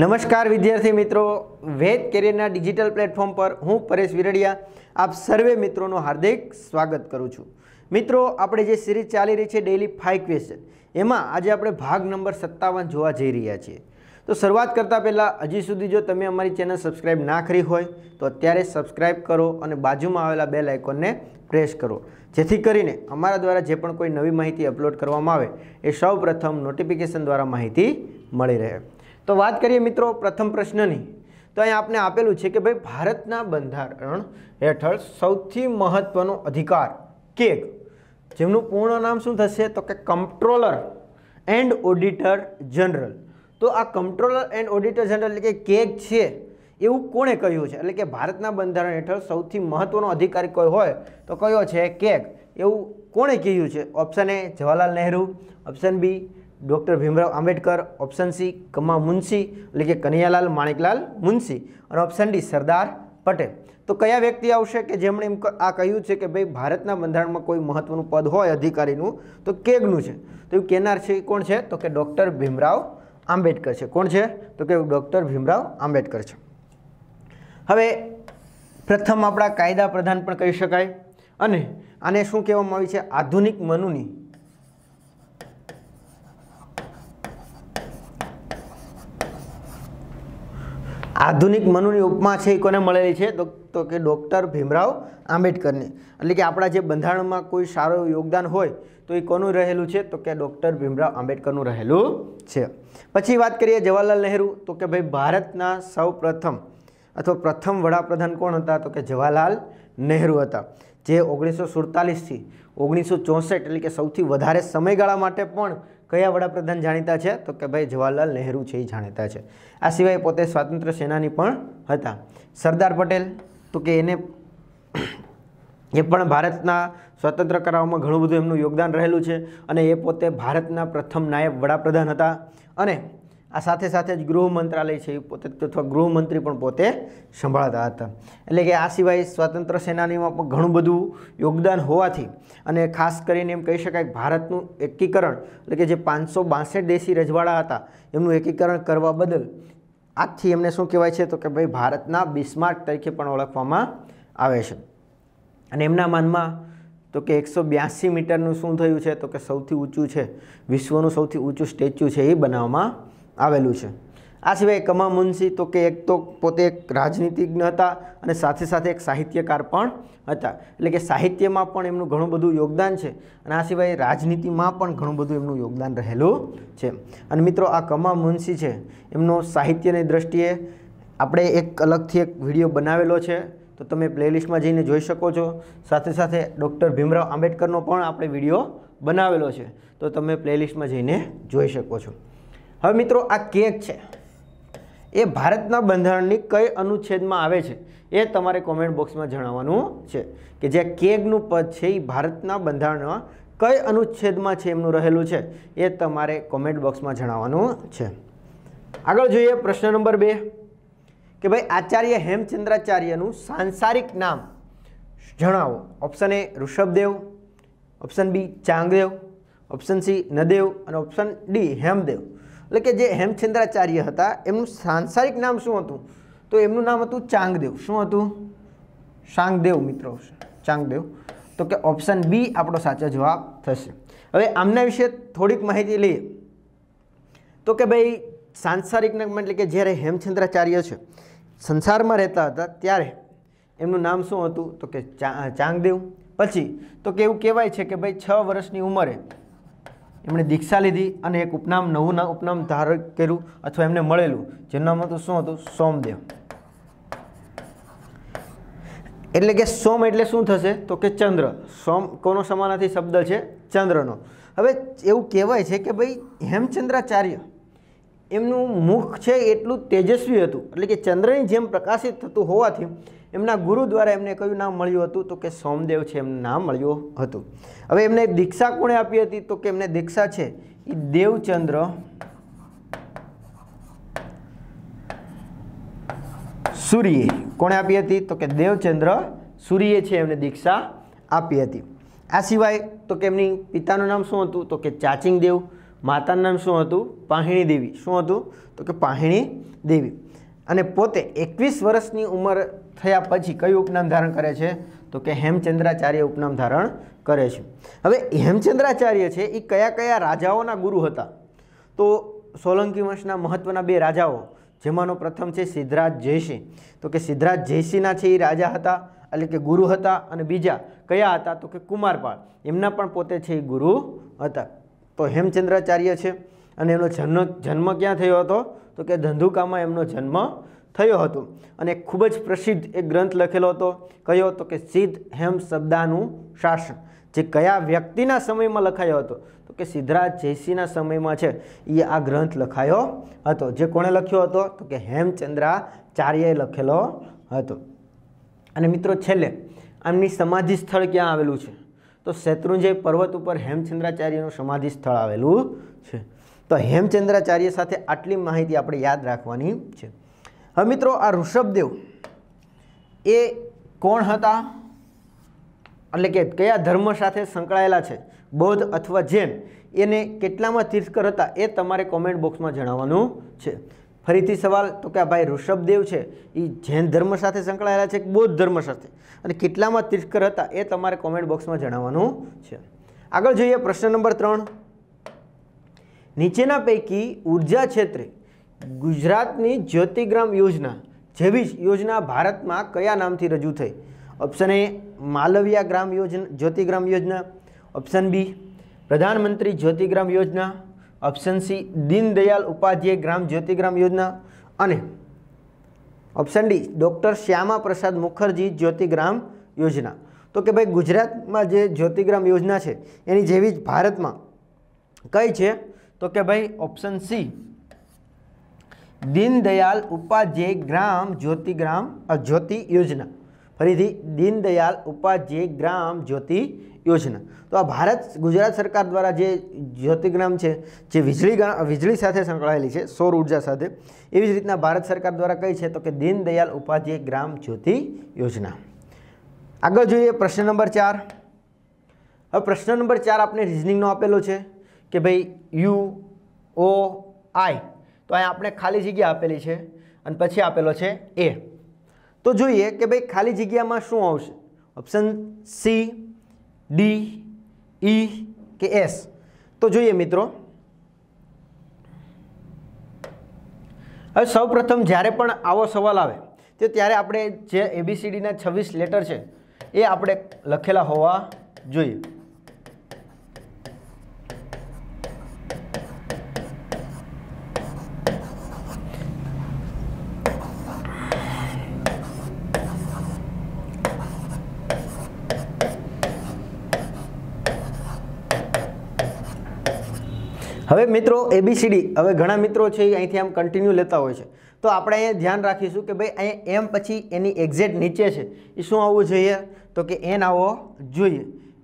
નમસ્કાર વિદ્યાર્થી મિત્રો વેદ કેરિયરના ડિજિટલ પ્લેટફોર્મ પર હું પરેશ વિરડિયા આપ સર્વે મિત્રોનો હાર્દિક સ્વાગત કરું છું મિત્રો આપણે જે સિરીઝ ચાલી રહી છે ડેઇલી ફાઇવ ક્વેશ્ચન એમાં આજે આપણે ભાગ નંબર સત્તાવન જોવા જઈ રહ્યા છીએ તો શરૂઆત કરતાં પહેલાં હજી સુધી જો તમે અમારી ચેનલ સબસ્ક્રાઈબ ના કરી હોય તો અત્યારે સબસ્ક્રાઈબ કરો અને બાજુમાં આવેલા બે લાઇકોનને પ્રેસ કરો જેથી કરીને અમારા દ્વારા જે પણ કોઈ નવી માહિતી અપલોડ કરવામાં આવે એ સૌ પ્રથમ નોટિફિકેશન દ્વારા માહિતી મળી રહે તો વાત કરીએ મિત્રો પ્રથમ પ્રશ્નની તો અહીં આપણે આપેલું છે કે ભાઈ ભારતના બંધારણ હેઠળ સૌથી મહત્વનો અધિકાર કેગ જેમનું પૂર્ણ નામ શું થશે તો કે કંટ્રોલર એન્ડ ઓડિટર જનરલ તો આ કંટ્રોલર એન્ડ ઓડિટર જનરલ એટલે કે કેક છે એવું કોણે કહ્યું છે એટલે કે ભારતના બંધારણ હેઠળ સૌથી મહત્વનો અધિકારી કોઈ હોય તો કયો છે કેક એવું કોણે કહ્યું છે option A Jawaharlal Nehru option B doctor Bhimrao Ambedkar option C કમા મુનશી એટલે કે કનૈયાલાલ માણેકલાલ મુનશી અને ઓપ્શન ડી સરદાર પટેલ તો કયા વ્યક્તિ આવશે કે જેમણે એમ આ કહ્યું છે કે ભાઈ ભારતના બંધારણમાં કોઈ મહત્વનું પદ હોય અધિકારીનું તો કેગનું છે તો એવું કેનાર છે એ કોણ છે તો કે ડૉક્ટર ભીમરાવ આંબેડકર છે કોણ છે તો કે ડૉક્ટર ભીમરાવ આંબેડકર છે હવે પ્રથમ આપણા કાયદા પ્રધાન પણ કહી શકાય અને આને શું કહેવામાં આવ્યું છે આધુનિક મનુની આધુનિક મનુની ઉપમા છે એ કોને મળેલી છે તો કે ડૉક્ટર ભીમરાવ આંબેડકરની એટલે કે આપણા જે બંધારણમાં કોઈ સારું યોગદાન હોય તો એ કોનું રહેલું છે તો કે ડૉક્ટર ભીમરાવ આંબેડકરનું રહેલું છે પછી વાત કરીએ જવાહરલાલ નહેરુ તો કે ભાઈ ભારતના સૌ અથવા પ્રથમ વડાપ્રધાન કોણ હતા તો કે જવાહરલાલ નહેરુ હતા જે ઓગણીસો સુડતાલીસથી ઓગણીસો ચોસઠ એટલે કે સૌથી વધારે સમયગાળા માટે પણ કયા વડાપ્રધાન જાણીતા છે તો કે ભાઈ જવાહરલાલ નહેરુ છે એ જાણીતા છે આ સિવાય પોતે સ્વાતંત્ર્ય સેનાની પણ હતા સરદાર પટેલ તો કે એને એ પણ ભારતના સ્વતંત્ર કરાવવામાં ઘણું બધું એમનું યોગદાન રહેલું છે અને એ પોતે ભારતના પ્રથમ નાયબ વડાપ્રધાન હતા અને આ સાથે સાથે જ ગૃહ મંત્રાલય છે એ પોતે અથવા ગૃહમંત્રી પણ પોતે સંભાળતા હતા એટલે કે આ સિવાય સ્વતંત્ર સેનાનીમાં પણ ઘણું બધું યોગદાન હોવાથી અને ખાસ કરીને એમ કહી શકાય ભારતનું એકીકરણ એટલે કે જે પાંચસો બાસઠ દેશી રજવાડા હતા એમનું એકીકરણ કરવા બદલ આજથી એમને શું કહેવાય છે તો કે ભાઈ ભારતના બિસ્માર્ક તરીકે પણ ઓળખવામાં આવે છે અને એમના માનમાં તો કે એકસો બ્યાસી મીટરનું શું થયું છે તો કે સૌથી ઊંચું છે વિશ્વનું સૌથી ઊંચું સ્ટેચ્યુ છે એ બનાવવામાં આવેલું છે આ સિવાય કમા મુનશી તો કે એક તો પોતે એક રાજનીતિજ્ઞ હતા અને સાથે સાથે એક સાહિત્યકાર પણ હતા એટલે કે સાહિત્યમાં પણ એમનું ઘણું બધું યોગદાન છે અને આ સિવાય રાજનીતિમાં પણ ઘણું બધું એમનું યોગદાન રહેલું છે અને મિત્રો આ કમા મુનશી છે એમનો સાહિત્યની દ્રષ્ટિએ આપણે એક અલગથી એક વિડીયો બનાવેલો છે તો તમે પ્લેલિસ્ટમાં જઈને જોઈ શકો છો સાથે સાથે ડૉક્ટર ભીમરાવ આંબેડકરનો પણ આપણે વિડીયો બનાવેલો છે તો તમે પ્લેલિસ્ટમાં જઈને જોઈ શકો છો હવે મિત્રો આ કેક છે એ ભારતના બંધારણની કઈ અનુચ્છેદમાં આવે છે એ તમારે કોમેન્ટ બોક્સમાં જણાવવાનું છે કે જે કેકનું પદ છે એ ભારતના બંધારણમાં કઈ અનુચ્છેદમાં છે એમનું રહેલું છે એ તમારે કોમેન્ટ બોક્સમાં જણાવવાનું છે આગળ જોઈએ પ્રશ્ન નંબર બે કે ભાઈ આચાર્ય હેમચંદ્રાચાર્યનું સાંસારિક નામ જણાવો option A Rishabhdev option B Changdev option C નદેવ અને ઓપ્શન ડી હેમદેવ એટલે કે જે હેમચંદ્રાચાર્ય હતા એમનું સાંસારિક નામ શું હતું તો એમનું નામ હતું ચાંગદેવ શું હતું ચાંગદેવ મિત્રો ચાંગદેવ તો કે ઓપ્શન બી આપણો સાચો જવાબ થશે હવે આમના વિશે થોડીક માહિતી લઈએ તો કે ભાઈ સાંસારિક નામ એટલે કે જ્યારે હેમચંદ્રાચાર્ય છે સંસારમાં રહેતા હતા ત્યારે એમનું નામ શું હતું તો કે ચાંગદેવ પછી તો કે એવું કહેવાય છે કે ભાઈ છ વર્ષની ઉંમરે એમણે દીક્ષા લીધી અને એક ઉપનામ નવું ઉપનામ ધારણ કર્યું અથવા એમને મળેલું જેનું નામ હતું શું હતું સોમદેવ એટલે કે સોમ એટલે શું થશે તો કે ચંદ્ર સોમ કોનો સમાનાથી શબ્દ છે ચંદ્રનો હવે એવું કહેવાય છે કે ભાઈ હેમચંદ્રાચાર્ય એમનું મુખ છે એટલું તેજસ્વી હતું એટલે કે ચંદ્રની જેમ પ્રકાશિત થતું હોવાથી એમના ગુરુ દ્વારા એમને કયું નામ મળ્યું હતું તો કે સોમદેવ છે એમનું નામ મળ્યું હતું હવે એમને દીક્ષા કોણે આપી હતી તો કે એમને દીક્ષા છે એ દેવચંદ્ર સૂર્યે કોણે આપી હતી તો કે દેવચંદ્ર સૂર્યે છે એમને દીક્ષા આપી હતી આ સિવાય તો કે એમની પિતાનું નામ શું હતું તો કે ચાચિંગ દેવ માતાનું નામ શું હતું પાહિણી દેવી શું હતું તો કે પાહિણી દેવી અને પોતે એકવીસ વર્ષની ઉંમર થયા પછી કયું ઉપનામ ધારણ કરે છે તો કે હેમચંદ્રાચાર્ય ઉપનામ ધારણ કરે છે હવે હેમચંદ્રાચાર્ય છે એ કયા કયા રાજાઓના ગુરુ હતા તો સોલંકી વંશના મહત્ત્વના બે રાજાઓ જેમાંનો પ્રથમ છે સિદ્ધરાજ જયસિંહ તો કે સિદ્ધરાજ જયસિંહના છે એ રાજા હતા એટલે કે ગુરુ હતા અને બીજા કયા હતા તો કે કુમારપાળ એમના પણ પોતે છે એ ગુરુ હતા તો હેમચંદ્રાચાર્ય છે અને એમનો જન્મ જન્મ ક્યાં થયો હતો તો કે ધંધુકામાં એમનો જન્મ થયો હતો અને ખૂબ જ પ્રસિદ્ધ એક ગ્રંથ લખેલો હતો કયો તો કે સિદ્ધ હેમ શબ્દાનું શાસન જે કયા વ્યક્તિના સમયમાં લખાયો હતો તો કે સિદ્ધરાજ જયસિંહના સમયમાં છે એ આ ગ્રંથ લખાયો હતો જે કોણે લખ્યો હતો તો કે હેમચંદ્રાચાર્યએ લખેલો હતો અને મિત્રો છેલ્લે આમની સમાધિ સ્થળ ક્યાં આવેલું છે તો શેત્રુંજય પર્વત ઉપર હેમચંદ્રાચાર્યનું સમાધિ સ્થળ આવેલું છે તો હેમચંદ્રાચાર્ય સાથે આટલી માહિતી આપણે યાદ રાખવાની છે હવે મિત્રો આ ઋષભદેવ એ કોણ હતા એટલે કે કયા ધર્મ સાથે સંકળાયેલા છે બૌદ્ધ અથવા જૈન એને કેટલામાં તીર્થકર હતા એ તમારે કોમેન્ટ બોક્સમાં જણાવવાનું છે ફરીથી સવાલ તો કે આ ભાઈ ઋષભદેવ છે એ જૈન ધર્મ સાથે સંકળાયેલા છે બૌદ્ધ ધર્મ સાથે અને કેટલામાં તીર્થકર હતા એ તમારે કોમેન્ટ બોક્સમાં જણાવવાનું છે આગળ જોઈએ પ્રશ્ન નંબર ત્રણ નીચેના પૈકી ઉર્જા ક્ષેત્રે ગુજરાતની જ્યોતિગ્રામ યોજના જેવી જ યોજના ભારતમાં કયા નામથી રજૂ થઈ ઓપ્શન એ માલવિયા ગ્રામ યોજના જ્યોતિગ્રામ યોજના ઓપ્શન બી પ્રધાનમંત્રી જ્યોતિગ્રામ યોજના ઓપ્શન સી દીનદયાલ ઉપાધ્યાય ગ્રામ જ્યોતિગ્રામ યોજના અને ઓપ્શન ડી ડૉક્ટર શ્યામા પ્રસાદ મુખર્જી જ્યોતિગ્રામ યોજના તો કે ભાઈ ગુજરાતમાં જે જ્યોતિગ્રામ યોજના છે એની જેવી જ ભારતમાં કઈ છે તો કે ભાઈ ઓપ્શન સી દીનદયાલ ઉપાધ્યાય ગ્રામ જ્યોતિ ગ્રામ જ્યોતિ યોજના ફરીથી દીનદયાલ ઉપાધ્યાય ગ્રામ જ્યોતિ યોજના તો આ ભારત ગુજરાત સરકાર દ્વારા જે જ્યોતિગ્રામ છે જે વીજળી વીજળી સાથે સંકળાયેલી છે સૌર ઉર્જા સાથે એવી જ રીતના ભારત સરકાર દ્વારા કઈ છે તો કે દીનદયાલ ઉપાધ્યાય ગ્રામ જ્યોતિ યોજના આગળ જોઈએ પ્રશ્ન નંબર ચાર હવે પ્રશ્ન નંબર ચાર આપણે રિઝનિંગનો આપેલો છે કે ભાઈ યુ ઓ આઈ તો અહીંયા આપણે ખાલી જગ્યા આપેલી છે અને પછી આપેલો છે એ તો જોઈએ કે ભાઈ ખાલી જગ્યામાં શું આવશે ઓપ્શન સી ડી ઈ કે એસ તો જોઈએ મિત્રો હવે સૌપ્રથમ જ્યારે પણ આવો સવાલ આવે તો ત્યારે આપણે જે એબીસીડીના છવ્વીસ લેટર છે એ આપણે લખેલા હોવા જોઈએ હવે મિત્રો એબીસીડી હવે ઘણા મિત્રો છે એ અહીંથી આમ કન્ટિન્યુ લેતા હોય છે તો આપણે અહીંયા ધ્યાન રાખીશું કે ભાઈ અહીંયા એમ પછી એની એક્ઝેક્ટ નીચે છે એ શું આવવું જોઈએ તો કે એન આવવો જોઈએ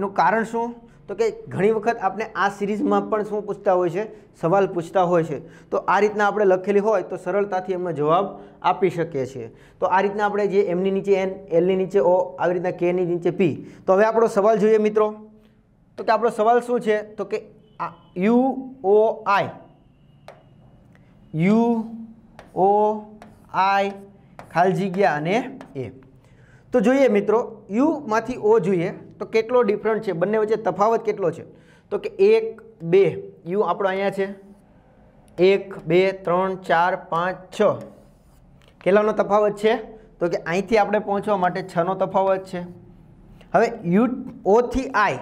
એનું કારણ શું તો કે ઘણી વખત આપણે આ સિરીઝમાં પણ શું પૂછતા હોય છે સવાલ પૂછતા હોય છે તો આ રીતના આપણે લખેલી હોય તો સરળતાથી એમનો જવાબ આપી શકીએ છીએ તો આ રીતના આપણે જે એમની નીચે એન એલની નીચે ઓ આવી રીતના કેની નીચે પી તો હવે આપણો સવાલ જોઈએ મિત્રો તો કે આપણો સવાલ શું છે તો કે યુ ઓ આઈ યુ ઓ આઈ ખાલી જગ્યા અને એ તો જોઈએ મિત્રો યુમાંથી ઓ જોઈએ તો કેટલો ડિફરન્ટ છે બંને વચ્ચે તફાવત કેટલો છે તો કે એક બે યુ આપણો અહીંયા છે એક બે ત્રણ ચાર પાંચ છ કેટલાનો તફાવત છે તો કે અહીંથી આપણે પહોંચવા માટે છનો તફાવત છે હવે યુ ઓથી આઈ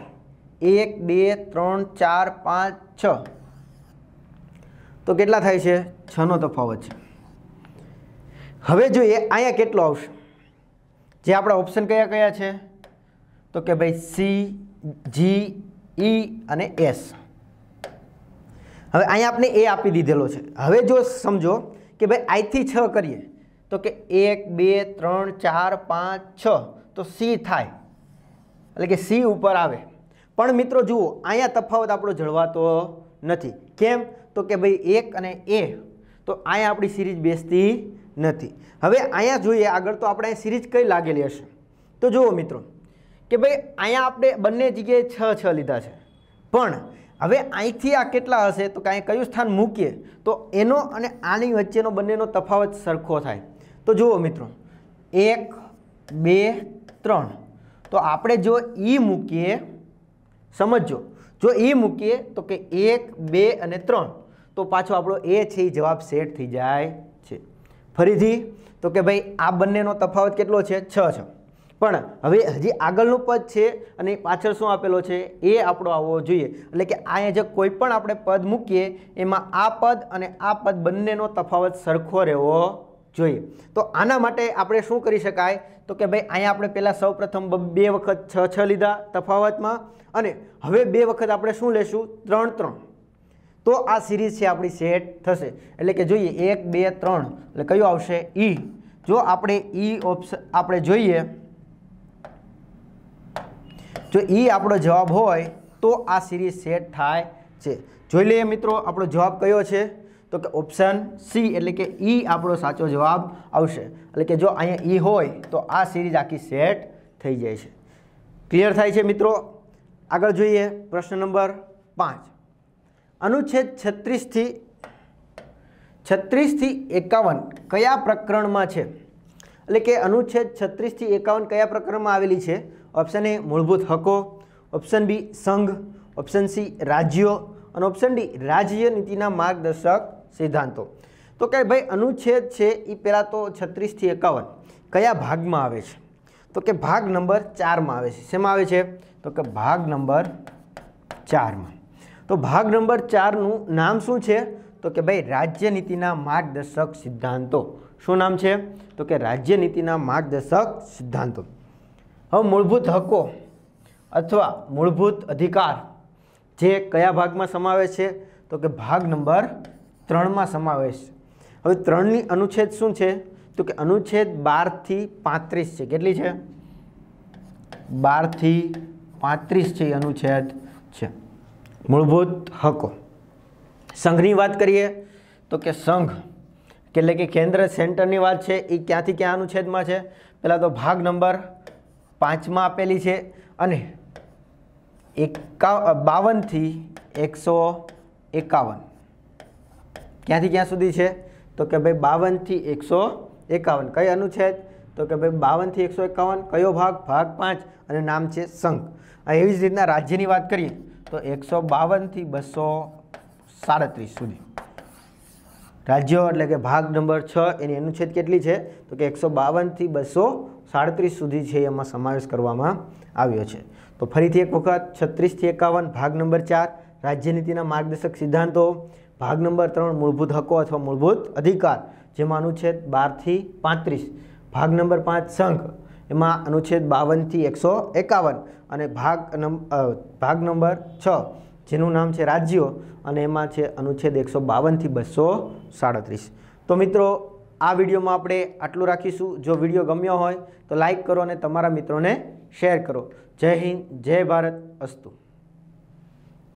એક બે ત્રણ ચાર પાંચ છ તો કેટલા થાય છે છનો તફાવત છે હવે જોઈએ અહીંયા કેટલો આવશે જે આપણા ઓપ્શન કયા કયા છે તો કે ભાઈ સી જી ઈ અને એસ હવે અહીંયા આપણે એ આપી દીધેલો છે હવે જો સમજો કે ભાઈ આઈથી છ કરીએ તો કે એક બે ત્રણ ચાર પાંચ છ તો સી થાય એટલે કે સી ઉપર આવે પણ મિત્રો જુઓ અહીંયા તફાવત આપણો જળવાતો નથી કેમ તો કે ભાઈ એક અને એ તો અહીંયા આપણી સિરીઝ બેસતી નથી હવે અહીંયા જોઈએ આગળ તો આપણે સિરીઝ કઈ લાગેલી હશે તો જુઓ મિત્રો કે ભાઈ અહીંયા આપણે બંને જગ્યાએ છ છ લીધા છે પણ હવે અહીંથી આ કેટલા હશે તો કે કયું સ્થાન મૂકીએ તો એનો અને આની વચ્ચેનો બંનેનો તફાવત સરખો થાય તો જુઓ મિત્રો એક બે ત્રણ તો આપણે જો ઈ મૂકીએ સમજો જો એ મૂકીએ તો કે એક બે અને ત્રણ તો પાછો આપણો એ છે એ જવાબ સેટ થઈ જાય છે ફરીથી તો કે ભાઈ આ બંનેનો તફાવત કેટલો છે છ છ પણ હવે હજી આગળનું પદ છે અને પાછળ શું આપેલો છે એ આપણો આવવો જોઈએ એટલે કે અહીંયા જે કોઈ પણ આપણે પદ મૂકીએ એમાં આ પદ અને આ પદ બંનેનો તફાવત સરખો રહેવો જોઈએ તો આના માટે આપણે શું કરી શકાય તો કે ભાઈ અહીંયા આપણે પહેલાં સૌપ્રથમ બે વખત છ છ લીધા તફાવતમાં અને હવે બે વખત આપણે શું લેશું ત્રણ ત્રણ તો આ સિરીઝ છે આપણી સેટ થશે એટલે કે જોઈએ એક બે ત્રણ એટલે કયું આવશે ઈ જો આપણે ઈ ઓપ્શન આપણે જોઈએ જો ઈ આપણો જવાબ હોય તો આ સિરીઝ સેટ થાય છે જોઈ લઈએ મિત્રો આપણો જવાબ કયો છે તો કે ઓપ્શન સી એટલે કે ઈ e આપણો સાચો જવાબ આવશે એટલે કે જો અહીંયા ઈ e હોય તો આ સિરીઝ આખી સેટ થઈ જાય છે ક્લિયર થાય છે મિત્રો આગળ જોઈએ પ્રશ્ન નંબર પાંચ અનુચ્છેદ છત્રીસથી છત્રીસથી એકાવન કયા પ્રકરણમાં છે એટલે કે અનુચ્છેદ છત્રીસથી એકાવન કયા પ્રકરણમાં આવેલી છે ઓપ્શન એ મૂળભૂત હકો ઓપ્શન બી સંઘ ઓપ્શન સી રાજ્યો અને ઓપ્શન ડી રાજ્ય નીતિના માર્ગદર્શક સિદ્ધાંતો તો કે ભાઈ અનુચ્છેદ છે એ પહેલાં તો છત્રીસથી એકાવન કયા ભાગમાં આવે છે તો કે ભાગ નંબર ચારમાં આવે છે શેમાં આવે છે તો કે ભાગ નંબર ચારમાં તો ભાગ નંબર ચારનું નામ શું છે તો કે ભાઈ રાજ્યનીતિના માર્ગદર્શક સિદ્ધાંતો શું નામ છે તો કે રાજ્યનીતિના માર્ગદર્શક સિદ્ધાંતો હવે મૂળભૂત હકો અથવા મૂળભૂત અધિકાર જે કયા ભાગમાં સમાવે છે તો કે ભાગ નંબર ત્રણમાં સમાવેશ હવે ત્રણની અનુચ્છેદ શું છે તો કે અનુચ્છેદ બારથી પાંત્રીસ છે કેટલી છે બારથી પાંત્રીસ છે એ અનુચ્છેદ છે મૂળભૂત હકો સંઘની વાત કરીએ તો કે સંઘ એટલે કે કેન્દ્ર સેન્ટરની વાત છે એ ક્યાંથી ક્યાં અનુચ્છેદમાં છે પહેલાં તો ભાગ નંબર પાંચમાં આપેલી છે અને એકા બાવનથી એકસો એકાવન ક્યાંથી ક્યાં સુધી છે તો કે ભાઈ બાવનથી એકસો એકાવન કઈ અનુચ્છેદ તો કે ભાઈ બાવનથી એકસો એકાવન કયો ભાગ ભાગ પાંચ અને નામ છે સંઘ આ એવી જ રીતના રાજ્યની વાત કરીએ તો એકસો બાવનથી બસો સાડત્રીસ સુધી રાજ્યો એટલે કે ભાગ નંબર છ એની અનુચ્છેદ કેટલી છે તો કે એકસો બાવનથી બસો સાડત્રીસ સુધી છે એમાં સમાવેશ કરવામાં આવ્યો છે તો ફરીથી એક વખત છત્રીસથી એકાવન ભાગ નંબર ચાર રાજ્યનીતિના માર્ગદર્શક સિદ્ધાંતો ભાગ નંબર ત્રણ મૂળભૂત હકો અથવા મૂળભૂત અધિકાર જેમાં અનુચ્છેદ બારથી પાંત્રીસ ભાગ નંબર પાંચ સંઘ એમાં અનુચ્છેદ બાવનથી એકસો એકાવન અને ભાગ ભાગ નંબર છ જેનું નામ છે રાજ્યો અને એમાં છે અનુચ્છેદ એકસો બાવનથી બસો સાડત્રીસ તો મિત્રો આ વિડીયોમાં આપણે આટલું રાખીશું જો વિડીયો ગમ્યો હોય તો લાઈક કરો અને તમારા મિત્રોને શેર કરો જય હિન્દ જય ભારત અસ્તુ